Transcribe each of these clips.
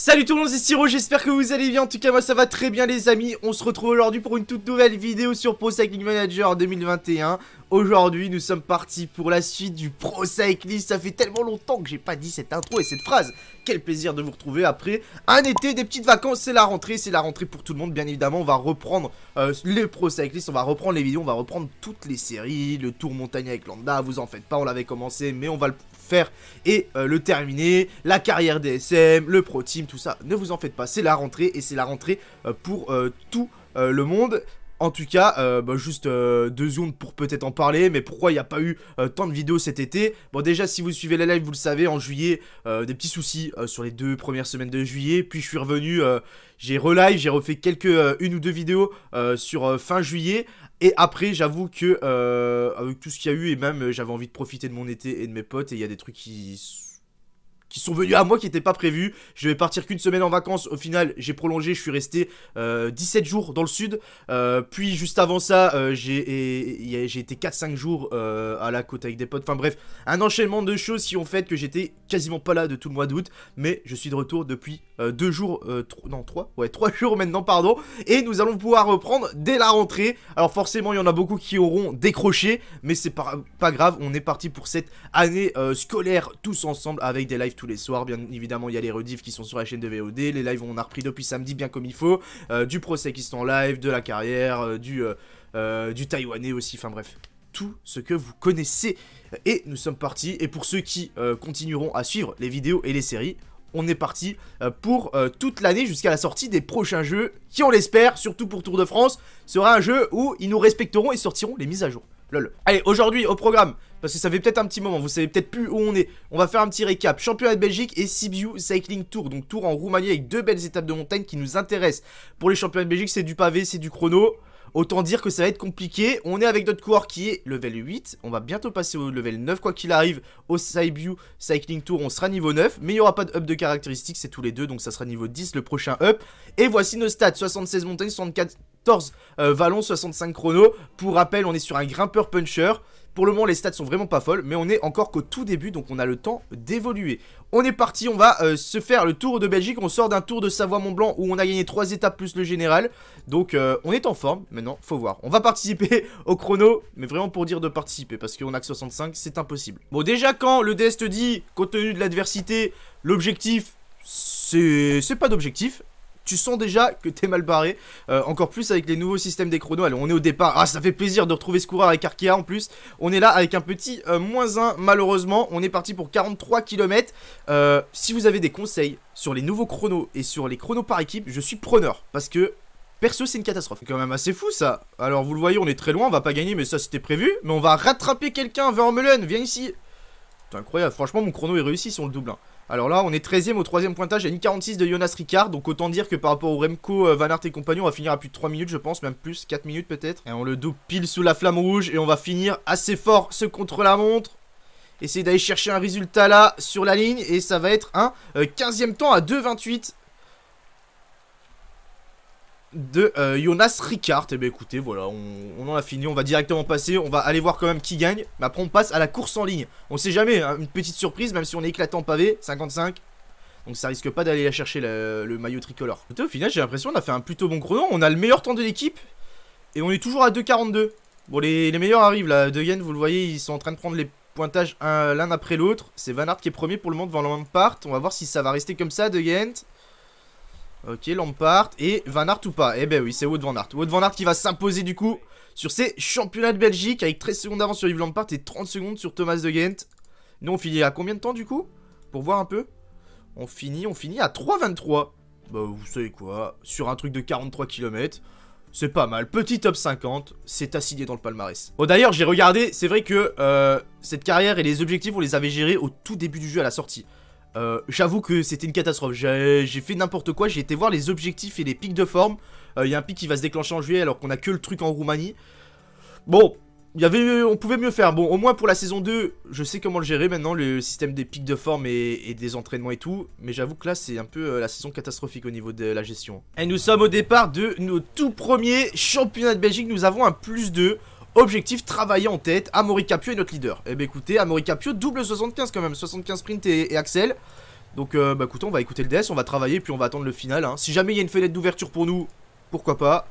Salut tout le monde, c'est Siro, j'espère que vous allez bien, en tout cas moi ça va très bien les amis On se retrouve aujourd'hui pour une toute nouvelle vidéo sur Pro Cycling Manager 2021 Aujourd'hui nous sommes partis pour la suite du Pro Cycling, ça fait tellement longtemps que j'ai pas dit cette intro et cette phrase Quel plaisir de vous retrouver après un été, des petites vacances, c'est la rentrée, c'est la rentrée pour tout le monde Bien évidemment on va reprendre euh, les Pro Cycling, on va reprendre les vidéos, on va reprendre toutes les séries Le Tour Montagne avec Landa, vous en faites pas, on l'avait commencé mais on va le faire et euh, le terminer, la carrière des le pro team, tout ça. Ne vous en faites pas, c'est la rentrée et c'est la rentrée euh, pour euh, tout le monde. En tout cas, bah, juste deux zones pour peut-être en parler, mais pourquoi il n'y a pas eu tant de vidéos cet été Bon déjà, si vous suivez la live, vous le savez, en juillet, des petits soucis sur les deux premières semaines de juillet, puis je suis revenu, j'ai relive, j'ai refait quelques, une ou deux vidéos sur fin juillet, et après, j'avoue que euh, avec tout ce qu'il y a eu, et même euh, j'avais envie de profiter de mon été et de mes potes, et il y a des trucs qui qui sont venus à moi qui n'étaient pas prévus. Je vais partir qu'une semaine en vacances. Au final, j'ai prolongé, je suis resté 17 euh, jours dans le sud. Euh, puis juste avant ça, euh, j'ai été 4-5 jours à la côte avec des potes. Enfin bref, un enchaînement de choses qui ont fait que j'étais quasiment pas là de tout le mois d'août. Mais je suis de retour depuis 2 jours, non 3, ouais 3 jours maintenant, pardon. Et nous allons pouvoir reprendre dès la rentrée. Alors forcément, il y en a beaucoup qui auront décroché. Mais c'est pas, pas grave, on est parti pour cette année scolaire tous ensemble avec des lives tous les soirs. Bien évidemment, il y a les rediffs qui sont sur la chaîne de VOD. Les lives, on a repris depuis samedi bien comme il faut. Euh, du procès qui sont en live, de la carrière, euh, du, euh, du taïwanais aussi. Enfin bref, tout ce que vous connaissez. Et nous sommes partis. Et pour ceux qui continueront à suivre les vidéos et les séries, on est parti pour toute l'année jusqu'à la sortie des prochains jeux, qui on l'espère, surtout pour Tour de France, sera un jeu où ils nous respecteront et sortiront les mises à jour. Allez, aujourd'hui, au programme, parce que ça fait peut-être un petit moment, vous savez peut-être plus où on est. On va faire un petit récap. Championnat de Belgique et Sibiu Cycling Tour. Donc tour en Roumanie avec deux belles étapes de montagne qui nous intéressent. Pour les championnats de Belgique, c'est du pavé, c'est du chrono. Autant dire que ça va être compliqué. On est avec notre coureur qui est level 8. On va bientôt passer au level 9. Quoi qu'il arrive, au Sibiu Cycling Tour, on sera niveau 9. Mais il n'y aura pas de up de caractéristiques, c'est tous les deux. Donc ça sera niveau 10 le prochain up. Et voici nos stats. 76 montagnes, 64 14 Vallon 65 chrono. Pour rappel, on est sur un grimpeur puncher. Pour le moment, les stats sont vraiment pas folles, mais on est encore qu'au tout début, donc on a le temps d'évoluer. On est parti, on va euh, se faire le tour de Belgique. On sort d'un tour de Savoie-Mont-Blanc où on a gagné 3 étapes plus le général. Donc euh, on est en forme, maintenant, faut voir. On va participer au chrono, mais vraiment pour dire de participer, parce qu'on a que 65, c'est impossible. Bon, déjà, quand le DS te dit, compte tenu de l'adversité, l'objectif, c'est pas d'objectif, tu sens déjà que t'es mal barré. Euh, encore plus avec les nouveaux systèmes des chronos. Allez, on est au départ. Ah, ça fait plaisir de retrouver ce coureur avec Arkea en plus. On est là avec un petit euh, moins 1 malheureusement. On est parti pour 43 km. Euh, si vous avez des conseils sur les nouveaux chronos et sur les chronos par équipe, je suis preneur. Parce que Perso, c'est une catastrophe. C'est quand même assez fou ça. Alors, vous le voyez, on est très loin, on va pas gagner, mais ça c'était prévu. Mais on va rattraper quelqu'un, Melun, viens ici. C'est incroyable, franchement, mon chrono est réussi sur le double. Hein. Alors là, on est 13ème au 3ème pointage à une 46 de Jonas Ricard. Donc autant dire que par rapport au Remco, euh, Van Aert et compagnie, on va finir à plus de 3 minutes, je pense, même plus, 4 minutes peut-être. Et on le double pile sous la flamme rouge et on va finir assez fort ce contre-la-montre. Essayer d'aller chercher un résultat là sur la ligne et ça va être un 15ème euh, temps à 2,28 de euh, Jonas Ricard. Et eh ben, écoutez, voilà, on, en a fini. On va directement passer. On va aller voir quand même qui gagne. Mais après, on passe à la course en ligne. On sait jamais, hein, une petite surprise, même si on est éclatant pavé. 55. Donc ça risque pas d'aller chercher le, maillot tricolore. Écoutez, au final, j'ai l'impression qu'on a fait un plutôt bon chrono. On a le meilleur temps de l'équipe. Et on est toujours à 2,42. Bon, les, meilleurs arrivent là. De vous le voyez, ils sont en train de prendre les pointages l'un après l'autre. C'est Van Hart qui est premier pour le moment devant part On va voir si ça va rester comme ça, De Ok, Lampard et Van art ou pas Eh ben oui, c'est Wood Van Art. Wood Van Art qui va s'imposer du coup sur ces championnats de Belgique avec 13 secondes d'avance sur Yves Lampard et 30 secondes sur Thomas de Ghent. Nous, on finit à combien de temps du coup Pour voir un peu. On finit, on finit à 3,23. Bah, vous savez quoi Sur un truc de 43 km. C'est pas mal. Petit top 50, c'est assigné dans le palmarès. Bon, oh, d'ailleurs, j'ai regardé, c'est vrai que euh, cette carrière et les objectifs, on les avait gérés au tout début du jeu à la sortie. Euh, j'avoue que c'était une catastrophe, j'ai fait n'importe quoi, j'ai été voir les objectifs et les pics de forme. Il euh, y a un pic qui va se déclencher en juillet alors qu'on a que le truc en Roumanie. Bon, y avait, on pouvait mieux faire. Bon, au moins pour la saison 2, je sais comment le gérer maintenant, le système des pics de forme et, des entraînements et tout. Mais j'avoue que là, c'est un peu euh, la saison catastrophique au niveau de la gestion. Et nous sommes au départ de nos tout premiers championnats de Belgique. Nous avons un plus 2. Objectif, travailler en tête, Amaury Capio est notre leader. Eh bien écoutez, Amaury Capio, double 75 quand même, 75 sprint et, Axel. Donc euh, bah écoutez, on va écouter le DS, on va travailler, puis on va attendre le final. Hein. Si jamais il y a une fenêtre d'ouverture pour nous, pourquoi pas.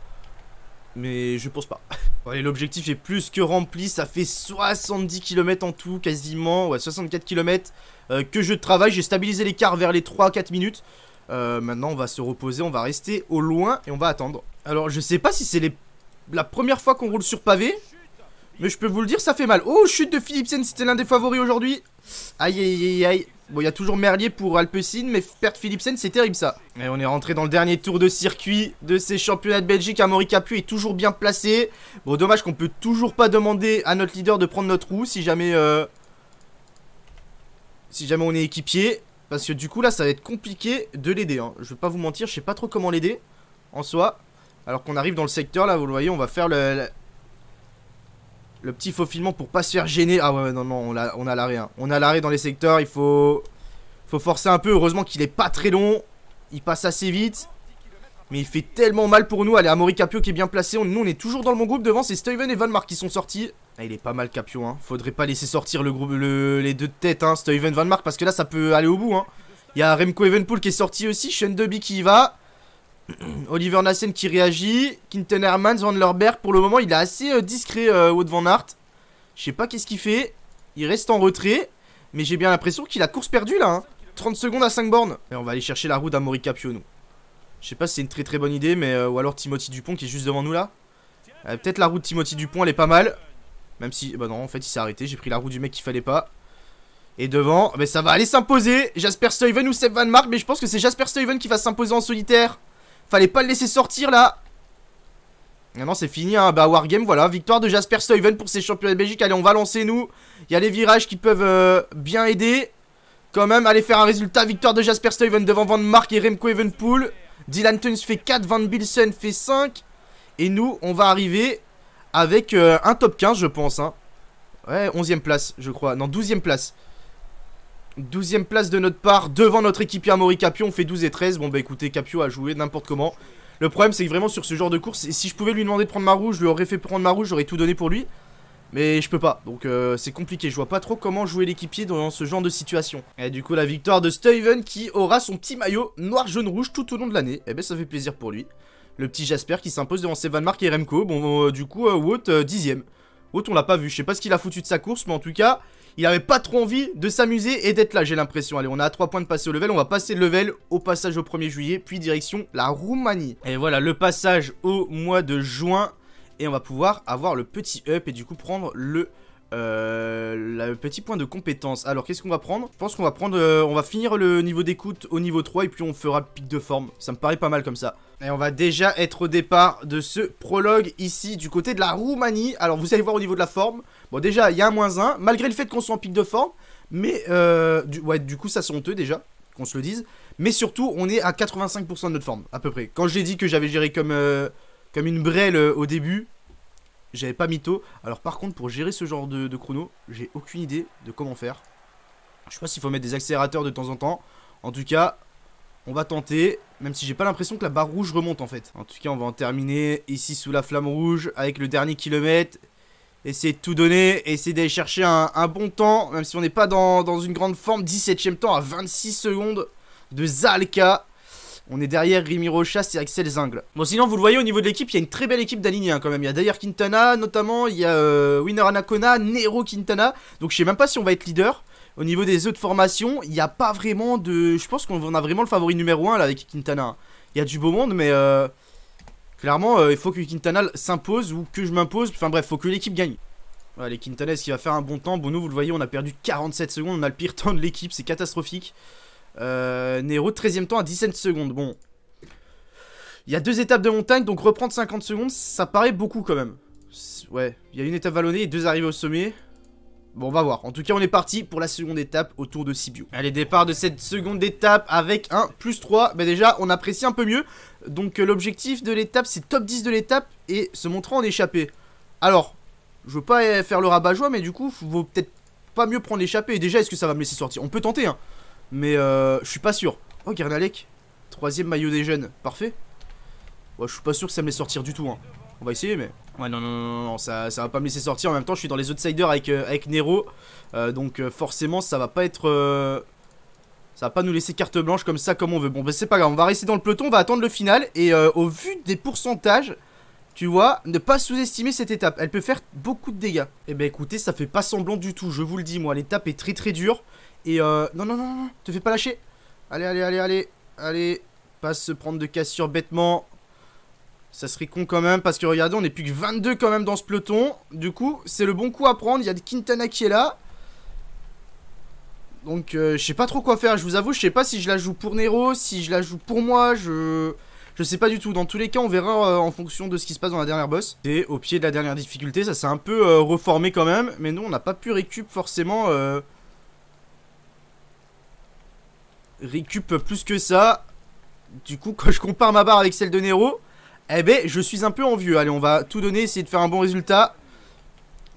Mais je pense pas. l'objectif est plus que rempli, ça fait 70 km en tout, quasiment, ouais, 64 km euh, que je travaille. J'ai stabilisé l'écart vers les 3-4 minutes. Euh, maintenant, on va se reposer, on va rester au loin et on va attendre. Alors, je sais pas si c'est la première fois qu'on roule sur pavé mais je peux vous le dire, ça fait mal. Oh, chute de Philipsen, c'était l'un des favoris aujourd'hui. Aïe, aïe, aïe, aïe. Bon, il y a toujours Merlier pour Alpecin, mais perdre Philipsen, c'est terrible ça. Et on est rentré dans le dernier tour de circuit de ces championnats de Belgique. Amaury Capu est toujours bien placé. Bon, dommage qu'on peut toujours pas demander à notre leader de prendre notre roue si jamais... Euh, si jamais on est équipier. Parce que du coup, là, ça va être compliqué de l'aider. Hein. Je vais pas vous mentir, je sais pas trop comment l'aider en soi. Alors qu'on arrive dans le secteur, là, vous le voyez, on va faire le, le petit faux pour pas se faire gêner. Ah ouais, non, non, on a, l'arrêt. On a l'arrêt hein. dans les secteurs, il faut... Faut forcer un peu, heureusement qu'il est pas très long. Il passe assez vite. Mais il fait tellement mal pour nous. Allez, Amori Capio qui est bien placé. Nous, on est toujours dans le bon groupe. Devant, c'est Steven et Van Mark qui sont sortis. Ah, il est pas mal Capio. Hein. Faudrait pas laisser sortir le groupe, les deux têtes. Hein. Steven, Van Mark, parce que là, ça peut aller au bout. Hein. Il y a Remco Evenpool qui est sorti aussi. Sean Deby qui y va. Oliver Nassen qui réagit. Quinten Hermans, Van Lerberg, pour le moment, il est assez euh, discret, au euh, Van Art. Je sais pas qu'est-ce qu'il fait. Il reste en retrait. Mais j'ai bien l'impression qu'il a course perdue là. 30 hein. secondes à 5 bornes. Et on va aller chercher la roue d'Amori morica Je sais pas si c'est une très très bonne idée, mais euh, ou alors Timothy Dupont qui est juste devant nous là. Peut-être la roue de Timothy Dupont, elle est pas mal. Même si, bah non, en fait il s'est arrêté. J'ai pris la roue du mec qu'il fallait pas. Et devant, mais eh ben, ça va aller s'imposer. Jasper Stuyven ou Seb Van Mark, mais je pense que c'est Jasper Stuyven qui va s'imposer en solitaire. Fallait pas le laisser sortir là Maintenant ah c'est fini, hein. bah Wargame, voilà, victoire de Jasper Stuyven pour ses championnats de Belgique, allez on va lancer nous, il y a les virages qui peuvent euh, bien aider, quand même, allez faire un résultat, victoire de Jasper Stuyven devant Van Mark et Remco Evenpool, Dylan Tuns fait 4, Van Bilsen fait 5, et nous on va arriver avec euh, un top 15 je pense, hein. ouais 11ème place je crois, non 12ème place, 12ème place de notre part, devant notre équipier Amori Capio, on fait 12 et 13. Bon bah écoutez, Capio a joué n'importe comment. Le problème c'est que vraiment sur ce genre de course, si je pouvais lui demander de prendre ma rouge, je lui aurais fait prendre ma rouge, j'aurais tout donné pour lui. Mais je peux pas, donc euh, c'est compliqué, je vois pas trop comment jouer l'équipier dans ce genre de situation. Et du coup la victoire de Steven qui aura son petit maillot noir-jaune-rouge tout au long de l'année, et eh ben ça fait plaisir pour lui. Le petit Jasper qui s'impose devant Sevan Mark et Remco, bon euh, du coup euh, Wout 10ème. Wout on l'a pas vu, je sais pas ce qu'il a foutu de sa course, mais en tout cas il avait pas trop envie de s'amuser et d'être là, j'ai l'impression. Allez, on a à 3 points de passer au level, on va passer le level au passage au 1er juillet, puis direction la Roumanie. Et voilà, le passage au mois de juin, et on va pouvoir avoir le petit up et du coup prendre le... Euh, petit point de compétence Alors qu'est-ce qu'on va prendre Je pense qu'on va prendre euh, On va finir le niveau d'écoute au niveau 3 Et puis on fera le pic de forme Ça me paraît pas mal comme ça Et on va déjà être au départ de ce prologue ici Du côté de la Roumanie Alors vous allez voir au niveau de la forme Bon, déjà, il y a un moins 1, malgré le fait qu'on soit en pic de forme. Mais, euh, du, ouais, du coup, ça c'est honteux déjà, qu'on se le dise. Mais surtout, on est à 85% de notre forme, à peu près. Quand j'ai dit que j'avais géré comme, euh, comme une brêle euh, au début, j'avais pas mytho. Alors, par contre, pour gérer ce genre de, de chrono, j'ai aucune idée de comment faire. Je sais pas s'il faut mettre des accélérateurs de temps en temps. En tout cas, on va tenter, même si j'ai pas l'impression que la barre rouge remonte en fait. En tout cas, on va en terminer ici sous la flamme rouge avec le dernier kilomètre. Essayer de tout donner, essayer d'aller chercher un, bon temps, même si on n'est pas dans, une grande forme. 17ème temps à 26 secondes de Zalka. On est derrière Rimi Rochas et Axel Zingle. Bon, sinon, vous le voyez au niveau de l'équipe, il y a une très belle équipe d'alignés hein, quand même. Il y a d'ailleurs Quintana, notamment, il y a euh, Winner Anacona, Nero Quintana. Donc, je sais même pas si on va être leader. Au niveau des autres formations, il n'y a pas vraiment de. Je pense qu'on a vraiment le favori numéro 1 là avec Quintana. Il y a du beau monde, mais. Euh, Clairement, euh, il faut que Quintana s'impose ou que je m'impose. Enfin bref, faut que l'équipe gagne. Voilà, les ce qui va faire un bon temps. Bon, nous, vous le voyez, on a perdu 47 secondes. On a le pire temps de l'équipe, c'est catastrophique. Euh, Nero, 13ème temps à 17 secondes. Bon. Il y a deux étapes de montagne, donc reprendre 50 secondes, ça paraît beaucoup quand même. Ouais, il y a une étape vallonnée et deux arrivées au sommet. Bon, on va voir. En tout cas, on est parti pour la seconde étape autour de Sibiu. Allez, départ de cette seconde étape avec un plus 3. Bah déjà, on apprécie un peu mieux. Donc, euh, l'objectif de l'étape, c'est top 10 de l'étape et se montrer en échappée. Alors, je veux pas euh, faire le rabat-joie, mais du coup, vaut peut-être pas mieux prendre l'échappée. Et déjà, est-ce que ça va me laisser sortir On peut tenter, hein. Mais euh, je suis pas sûr. Oh, Gernalek. Troisième maillot des jeunes. Parfait. Ouais, je suis pas sûr que ça me laisse sortir du tout, hein. On va essayer, mais. Ouais, non, non, non, non, ça, ça va pas me laisser sortir. En même temps, je suis dans les outsiders avec, euh, avec Nero. Euh, donc, euh, forcément, ça va pas être. Ça va pas nous laisser carte blanche comme ça, comme on veut. Bon, bah, c'est pas grave, on va rester dans le peloton, on va attendre le final. Et au vu des pourcentages, tu vois, ne pas sous-estimer cette étape. Elle peut faire beaucoup de dégâts. Et eh ben, écoutez, ça fait pas semblant du tout, je vous le dis, moi. L'étape est très très dure. Et euh. Non, non, non, non, te fais pas lâcher. Allez, allez, allez, allez. Allez, pas se prendre de sur bêtement. Ça serait con quand même parce que regardez, on est plus que 22 quand même dans ce peloton. Du coup, c'est le bon coup à prendre. Il y a Quintana qui est là. Donc, euh, je sais pas trop quoi faire. Je vous avoue, je sais pas si je la joue pour Nero, si je la joue pour moi. Je je sais pas du tout. Dans tous les cas, on verra euh, en fonction de ce qui se passe dans la dernière boss. Et au pied de la dernière difficulté, ça s'est un peu euh, reformé quand même. Mais nous, on n'a pas pu récup forcément... Récup plus que ça. Du coup, quand je compare ma barre avec celle de Nero... Eh ben, je suis un peu envieux. Allez, on va tout donner, essayer de faire un bon résultat.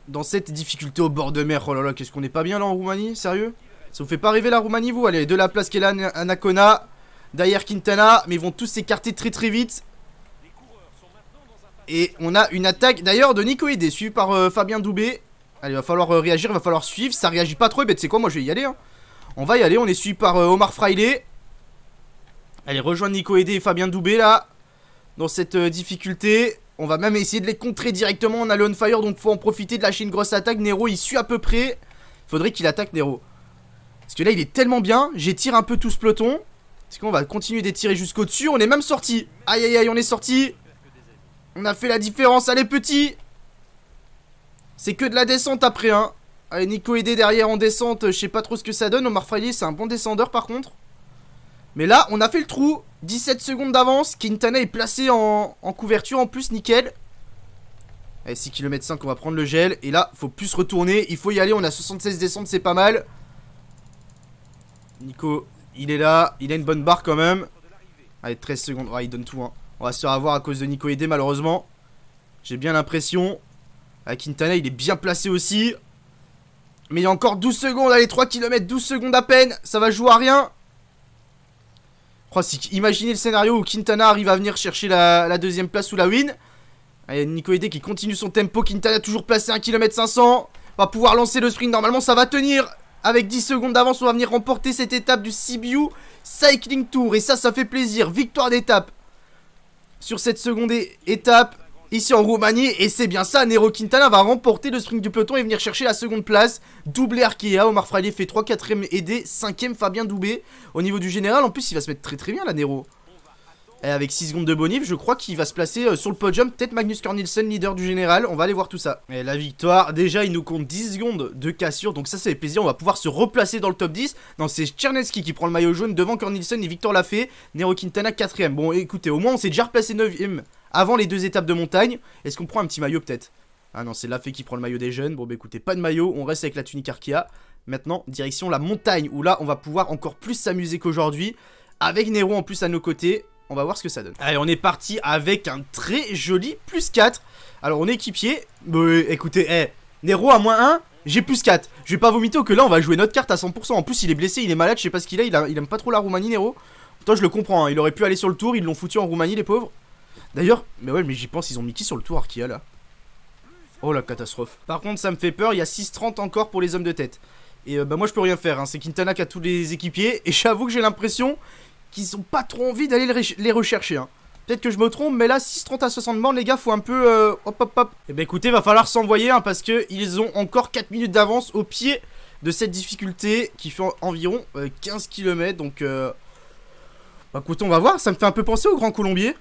Dans cette difficulté au bord de mer. Oh là là, qu'est-ce qu'on est pas bien là en Roumanie Sérieux Ça vous fait pas rêver la Roumanie, vous Allez, de la place qu'est là, Anacona, derrière Quintana. Mais ils vont tous s'écarter très très vite. Et on a une attaque d'ailleurs de Nico Edé Suivi par euh, Fabien Doubé. Allez, il va falloir euh, réagir, il va falloir suivre. Ça réagit pas trop, Eh ben tu sais quoi, moi je vais y aller. Hein. On va y aller, on est suivi par euh, Omar Fraile. Allez, rejoindre Edé et Fabien Doubé là dans cette euh, difficulté. On va même essayer de les contrer directement. On a le on fire, donc faut en profiter de lâcher une grosse attaque. Nero, il suit à peu près. Faudrait qu'il attaque Nero. Parce que là, il est tellement bien. J'étire un peu tout ce peloton. Parce qu'on va continuer d'étirer jusqu'au-dessus. On est même sorti. Aïe, aïe, aïe, on est sorti. On a fait la différence. Allez, petit. C'est que de la descente après, hein. Allez, Nico aidé derrière en descente. Je sais pas trop ce que ça donne. Omar c'est un bon descendeur par contre. Mais là, on a fait le trou. 17 secondes d'avance. Quintana est placé en, couverture en plus, nickel. Allez, 6 km 5, on va prendre le gel. Et là, faut plus retourner. Il faut y aller. On a 76 descentes, c'est pas mal. Nico, il est là. Il a une bonne barre quand même. Allez, 13 secondes. Ouais, il donne tout. Hein. On va se faire avoir à cause de Nico Aidé, malheureusement. J'ai bien l'impression. À ah, Quintana, il est bien placé aussi. Mais il y a encore 12 secondes. Allez, 3 km, 12 secondes à peine. Ça va jouer à rien imaginez le scénario où Quintana arrive à venir chercher la, deuxième place ou la win. Ah, Nico Hédé qui continue son tempo. Quintana toujours placé 1 km 500. Va pouvoir lancer le sprint. Normalement, ça va tenir. Avec 10 secondes d'avance, on va venir remporter cette étape du CBU Cycling Tour. Et ça, ça fait plaisir. Victoire d'étape sur cette seconde étape ici en Roumanie. Et c'est bien ça, Nero Quintana va remporter le sprint du peloton et venir chercher la seconde place. Doublé Arkea, Omar Fraile fait 3, 4ème aidé, 5ème Fabien Doubé. Au niveau du général, en plus, il va se mettre très très bien là, Nero. Et avec 6 secondes de bonif, je crois qu'il va se placer euh, sur le podium. Peut-être Magnus Cornelsen, leader du général. On va aller voir tout ça. Et la victoire, déjà, il nous compte 10 secondes de cassure. Donc ça, c'est plaisir. On va pouvoir se replacer dans le top 10. Non, c'est Tcherneski qui prend le maillot jaune devant Cornelsen et Victor Lafay. Nero Quintana, 4ème. Bon, écoutez, au moins, on s'est déjà replacé 9ème avant les deux étapes de montagne. Est-ce qu'on prend un petit maillot, peut-être Ah non, c'est Lafay qui prend le maillot des jeunes. Bon, bah écoutez, pas de maillot. On reste avec la tunique Arkea. Maintenant, direction la montagne, où là, on va pouvoir encore plus s'amuser qu'aujourd'hui. Avec Nero en plus à nos côtés, on va voir ce que ça donne. Allez, on est parti avec un très joli plus 4. Alors, on est équipier. Bah, écoutez, eh, Nero à moins 1, j'ai plus 4. Je vais pas vomiter que là, on va jouer notre carte à 100%. En plus, il est blessé, il est malade, je sais pas ce qu'il a. Il, aime pas trop la Roumanie, Nero. Toi, je le comprends, hein. il aurait pu aller sur le tour, ils l'ont foutu en Roumanie, les pauvres. D'ailleurs, mais ouais, mais j'y pense, ils ont mis qui sur le tour, Arkia, là Oh la catastrophe. Par contre, ça me fait peur, il y a 6-30 encore pour les hommes de tête. Et euh, bah moi je peux rien faire, hein. c'est Quintana qui a tous les équipiers. Et j'avoue que j'ai l'impression qu'ils ont pas trop envie d'aller les rechercher. Hein. Peut-être que je me trompe, mais là, 6,30 à 60 morts les gars, faut un peu... Euh, hop, hop, hop. Et eh ben écoutez, va falloir s'envoyer, hein, parce qu'ils ont encore 4 minutes d'avance au pied de cette difficulté, qui fait environ 15 euh, km, donc... Euh, bah écoutez, on va voir, ça me fait un peu penser au Grand Colombier.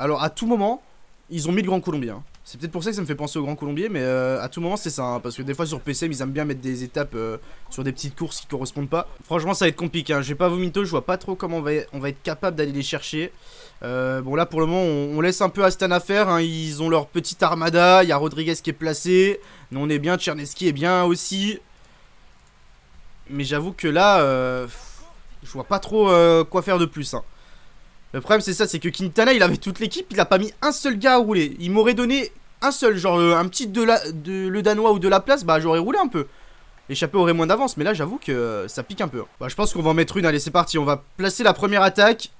Alors, à tout moment, ils ont mis le Grand Colombier. Hein. C'est peut-être pour ça que ça me fait penser au Grand Colombier, mais euh, à tout moment c'est ça, hein, parce que des fois sur PC ils aiment bien mettre des étapes euh, sur des petites courses qui correspondent pas. Franchement ça va être compliqué, hein. je vais pas vous je vois pas trop comment on va, être capable d'aller les chercher. Euh, bon là pour le moment on, laisse un peu à faire, hein. ils ont leur petite armada, il y a Rodriguez qui est placé, nous on est bien, Tcherneski est bien aussi. Mais j'avoue que là, je vois pas trop quoi faire de plus. Hein. Le problème c'est ça, c'est que Quintana il avait toute l'équipe, il a pas mis un seul gars à rouler. Il m'aurait donné un seul, genre euh, un petit de, la, de le danois ou de la place, bah j'aurais roulé un peu. Échappé aurait moins d'avance, mais là j'avoue que euh, ça pique un peu. Bah je pense qu'on va en mettre une, allez c'est parti, on va placer la première attaque.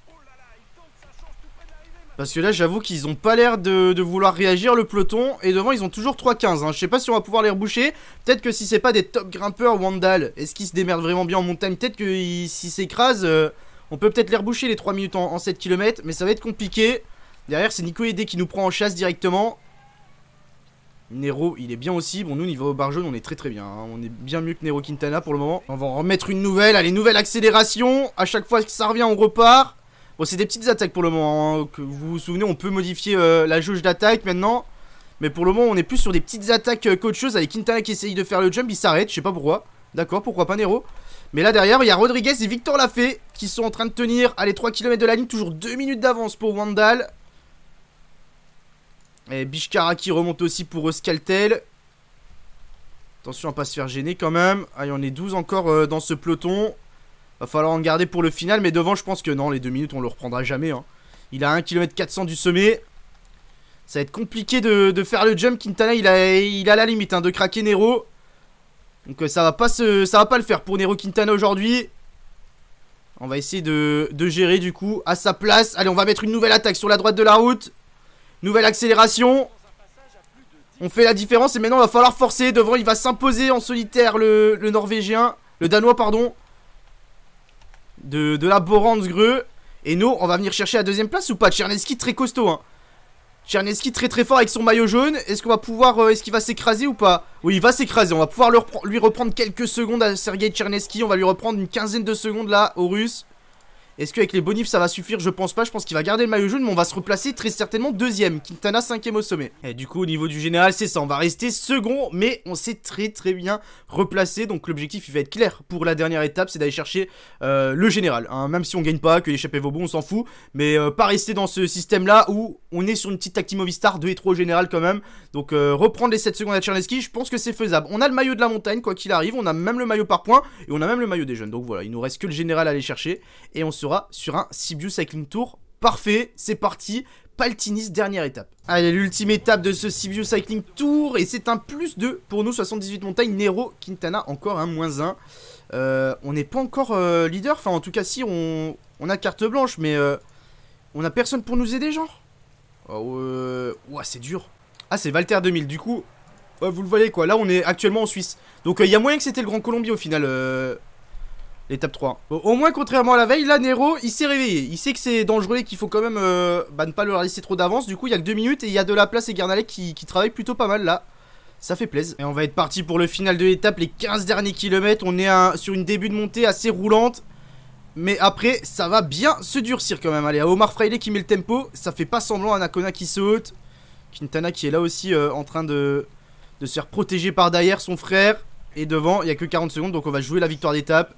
Parce que là j'avoue qu'ils ont pas l'air de, vouloir réagir le peloton Et devant ils ont toujours 3-15 hein. Je sais pas si on va pouvoir les reboucher Peut-être que si c'est pas des top grimpeurs Wandal Est-ce qu'ils se démerdent vraiment bien en montagne Peut-être que s'ils s'écrasent euh, on peut peut-être les reboucher les 3 minutes en, 7 km, mais ça va être compliqué. Derrière, c'est Nico Edé qui nous prend en chasse directement. Nero, il est bien aussi. Bon, nous, niveau barre jaune, on est très très bien. Hein. On est bien mieux que Nero Quintana pour le moment. On va en remettre une nouvelle. Allez, nouvelle accélération. À chaque fois que ça revient, on repart. Bon, c'est des petites attaques pour le moment. Hein, vous vous souvenez, on peut modifier euh, la jauge d'attaque maintenant. Mais pour le moment, on est plus sur des petites attaques euh, qu'autre chose. Avec Quintana qui essaye de faire le jump, il s'arrête. Je sais pas pourquoi. D'accord, pourquoi pas Nero mais là derrière, il y a Rodriguez et Victor Lafay qui sont en train de tenir à les 3 km de la ligne. Toujours 2 minutes d'avance pour Wandal. Et Bishkara qui remonte aussi pour euh, Skaltel. Attention à pas se faire gêner quand même. y en est 12 encore euh, dans ce peloton. Va falloir en garder pour le final. Mais devant, je pense que non, les 2 minutes, on le reprendra jamais. Hein. Il a 1 km 400 du sommet. Ça va être compliqué de, faire le jump. Quintana, il a, il a la limite hein, de craquer Nero. Donc euh, ça va pas ça va pas le faire pour Nero Quintana aujourd'hui. On va essayer de, gérer du coup à sa place. Allez, on va mettre une nouvelle attaque sur la droite de la route. Nouvelle accélération. On fait la différence et maintenant il va falloir forcer. Devant, il va s'imposer en solitaire le, Norvégien, le Danois, pardon. De, de la Boransgru. Et nous, on va venir chercher la deuxième place ou pas Tcherneski très costaud. Hein. Tcherneski très très fort avec son maillot jaune. Est-ce qu'on va pouvoir. Euh, est-ce qu'il va s'écraser ou pas Oui, il va s'écraser. On va pouvoir lui reprendre quelques secondes à Sergei Tcherneski. On va lui reprendre une quinzaine de secondes là au russe. Est-ce qu'avec les bonifs ça va suffire Je pense pas, je pense qu'il va garder le maillot jaune mais on va se replacer très certainement deuxième, Quintana cinquième au sommet. Et du coup au niveau du général c'est ça, on va rester second mais on s'est très très bien replacé donc l'objectif il va être clair pour la dernière étape c'est d'aller chercher euh, le général. Hein. Même si on gagne pas, que l'échappée vaut bon on s'en fout mais euh, pas rester dans ce système là où on est sur une petite tactique Movistar 2 et 3 au général quand même. Donc euh, reprendre les 7 secondes à Tchernesky je pense que c'est faisable. On a le maillot de la montagne quoi qu'il arrive, on a même le maillot par point et on a même le maillot des jeunes donc voilà il nous reste que le général à aller chercher et on se sur un Sibiu Cycling Tour. Parfait, c'est parti, Paltinis, dernière étape. Allez, ah, l'ultime étape de ce Sibiu Cycling Tour, et c'est un plus 2 pour nous, 78 montagnes, Nero, Quintana, encore un moins 1. Euh, on n'est pas encore euh, leader, enfin en tout cas si, on, a carte blanche, mais euh, on a personne pour nous aider, genre Oh, c'est dur. Ah, c'est Valter 2000, du coup, oh, vous le voyez quoi, là on est actuellement en Suisse. Donc il y a moyen que c'était le Grand Colombier au final, L'étape 3. Au moins, contrairement à la veille, là, Nero, il s'est réveillé. Il sait que c'est dangereux et qu'il faut quand même euh, bah, ne pas le laisser trop d'avance. Du coup, il y a que 2 minutes et il y a de la place et Garnalek qui, travaille plutôt pas mal là. Ça fait plaisir. Et on va être parti pour le final de l'étape, les 15 derniers kilomètres. On est sur une début de montée assez roulante. Mais après, ça va bien se durcir quand même. Allez, à Omar Freile qui met le tempo. Ça fait pas semblant. Anacona qui saute. Quintana qui est là aussi euh, en train de, de se faire protéger par derrière son frère. Et devant, il y a que 40 secondes. Donc on va jouer la victoire d'étape.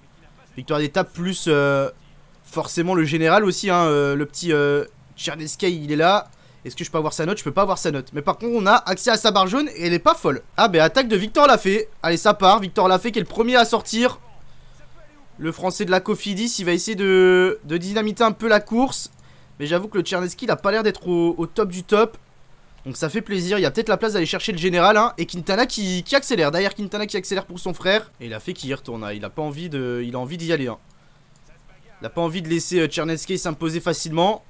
Victoire d'étape plus euh, forcément le général aussi. Hein, euh, le petit euh, il est là. Est-ce que je peux avoir sa note Je peux pas avoir sa note. Mais par contre, on a accès à sa barre jaune et elle est pas folle. Ah, bah attaque de Victor fait Allez, ça part. Victor Lafay qui est le premier à sortir. Le français de la Cofidis, il va essayer de, dynamiter un peu la course. Mais j'avoue que le Tchernesky, il a pas l'air d'être au top du top. Donc ça fait plaisir. Il y a peut-être la place d'aller chercher le général. Hein, et Quintana qui, accélère. D'ailleurs, Quintana qui accélère pour son frère. Et il a fait qu'il y retourne. Hein. Il a pas envie de, il a envie d'y aller. Hein. Il a pas envie de laisser Tchernetsky euh, s'imposer facilement.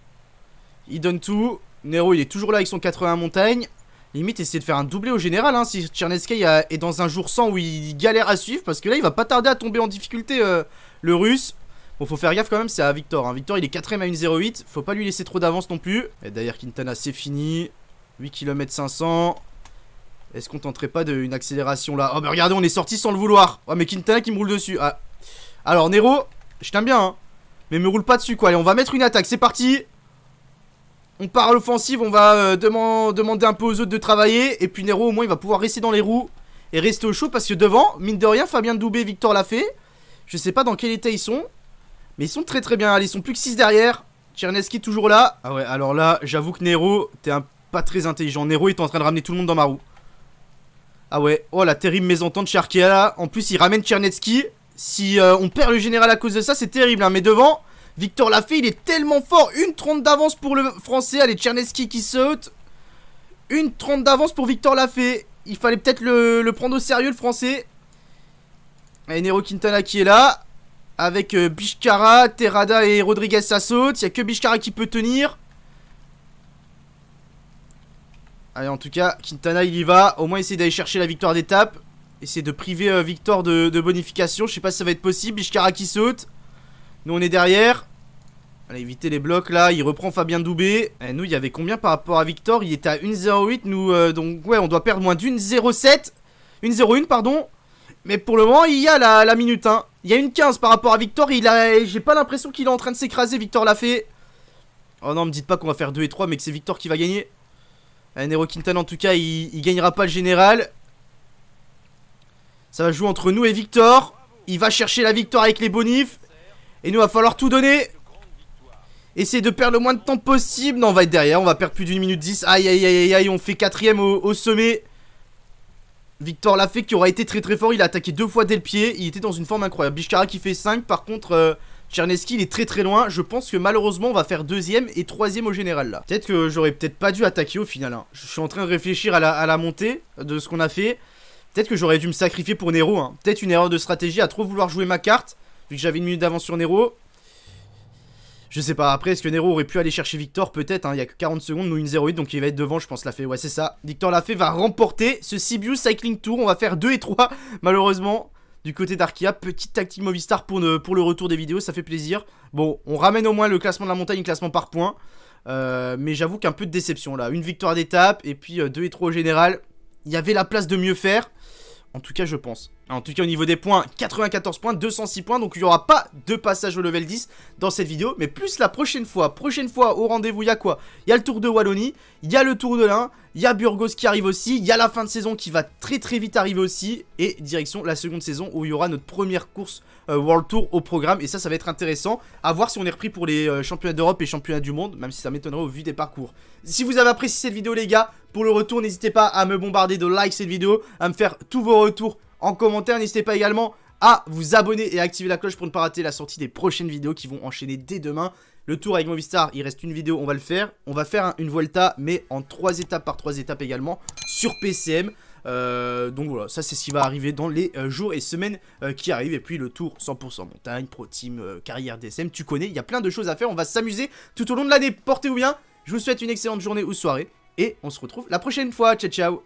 Il donne tout. Nero, il est toujours là avec son 81 montagne. Limite, essayer de faire un doublé au général. Hein, si Tchernetsky est dans un jour sans où il galère à suivre. Parce que là, il va pas tarder à tomber en difficulté, euh, le russe. Bon, faut faire gaffe quand même, c'est à Victor. Victor, il est 4ème à 08. Faut pas lui laisser trop d'avance non plus. Et d'ailleurs, Quintana, c'est fini. 8 km 500. Est-ce qu'on tenterait pas d'une accélération là Oh, mais regardez, on est sorti sans le vouloir. Oh, mais Quintana qui me roule dessus. Ah. Alors, Nero, je t'aime bien, hein. Mais me roule pas dessus, quoi. Allez, on va mettre une attaque. C'est parti. On part à l'offensive. On va euh, demander un peu aux autres de travailler. Et puis, Nero, au moins, il va pouvoir rester dans les roues. Et rester au chaud parce que devant, mine de rien, Fabien Doubé, Victor l'a fait. Je sais pas dans quel état ils sont. Mais ils sont très très bien. Allez, ils sont plus que 6 derrière. Tcherneski toujours là. Ah ouais, alors là, j'avoue que Nero, t'es un pas très intelligent. Nero est en train de ramener tout le monde dans ma roue. Ah ouais, oh la terrible mésentente chez là. En plus, il ramène Tchernetsky. Si euh, on perd le général à cause de ça, c'est terrible. Hein. Mais devant, Victor Lafay, il est tellement fort. Une trente d'avance pour le français. Allez, Tchernetsky qui saute. Une trente d'avance pour Victor Lafay. Il fallait peut-être le, prendre au sérieux, le français. Et Nero Quintana qui est là. Avec euh, Bishkara, Terada et Rodriguez, ça saute. Il n'y a que Bishkara qui peut tenir. Allez, en tout cas, Quintana, il y va. Au moins, essayer d'aller chercher la victoire d'étape. Essayer de priver euh, Victor de, bonification. Je sais pas si ça va être possible. Bishkara qui saute. Nous, on est derrière. Allez, éviter les blocs là. Il reprend Fabien Doubé. Et eh, nous, il y avait combien par rapport à Victor Il était à 1,08. Nous, euh, donc, ouais, on doit perdre moins d'une 0,7. 1 pardon. Mais pour le moment, il y a la, minute. Hein. Il y a une 15 par rapport à Victor. Il a, j'ai pas l'impression qu'il est en train de s'écraser. Victor l'a fait. Oh non, me dites pas qu'on va faire 2 et 3, mais que c'est Victor qui va gagner. Nero Quintan en tout cas il, gagnera pas le général Ça va jouer entre nous et Victor Il va chercher la victoire avec les bonifs Et nous va falloir tout donner Essayer de perdre le moins de temps possible Non on va être derrière on va perdre plus d'une minute 10 Aïe aïe aïe aïe on fait quatrième au, sommet Victor l'a fait qui aura été très très fort Il a attaqué deux fois dès le pied Il était dans une forme incroyable Bishkara qui fait 5 par contre euh, Tchernesky, il est très très loin. Je pense que malheureusement, on va faire deuxième et troisième au général là. Peut-être que j'aurais peut-être pas dû attaquer au final. Hein. Je suis en train de réfléchir à la, montée de ce qu'on a fait. Peut-être que j'aurais dû me sacrifier pour Nero. Hein. Peut-être une erreur de stratégie à trop vouloir jouer ma carte. Vu que j'avais une minute d'avance sur Nero. Je sais pas, après, est-ce que Nero aurait pu aller chercher Victor Peut-être, hein. il y a que 40 secondes, nous une 0-8, donc il va être devant, je pense, la fée. Ouais, c'est ça. Victor la fait va remporter ce Sibiu Cycling Tour. On va faire 2 et 3, malheureusement du côté d'Arkia, Petite tactique Movistar pour, le retour des vidéos, ça fait plaisir. Bon, on ramène au moins le classement de la montagne, classement par points. Euh, mais j'avoue qu'un peu de déception là. Une victoire d'étape et puis euh, deux et 3 au général. Il y avait la place de mieux faire. En tout cas, je pense. En tout cas au niveau des points, 94 points, 206 points, donc il n'y aura pas de passage au level 10 dans cette vidéo, mais plus la prochaine fois. Prochaine fois au rendez-vous, il y a quoi Il y a le tour de Wallonie, il y a le tour de l'Ain, il y a Burgos qui arrive aussi, il y a la fin de saison qui va très très vite arriver aussi, et direction la seconde saison où il y aura notre première course euh, World Tour au programme, et ça, ça va être intéressant à voir si on est repris pour les euh, championnats d'Europe et championnats du monde, même si ça m'étonnerait au vu des parcours. Si vous avez apprécié cette vidéo les gars, pour le retour, n'hésitez pas à me bombarder de likes cette vidéo, à me faire tous vos retours en commentaire. N'hésitez pas également à vous abonner et à activer la cloche pour ne pas rater la sortie des prochaines vidéos qui vont enchaîner dès demain. Le tour avec Movistar, il reste une vidéo, on va le faire. On va faire une Volta, mais en 3 étapes par 3 étapes également, sur PCM. Euh, donc voilà, ça c'est ce qui va arriver dans les euh, jours et semaines euh, qui arrivent. Et puis le tour 100% montagne, pro team, carrière DSM, tu connais, il y a plein de choses à faire. On va s'amuser tout au long de l'année. Portez-vous bien. Je vous souhaite une excellente journée ou soirée. Et on se retrouve la prochaine fois. Ciao, ciao.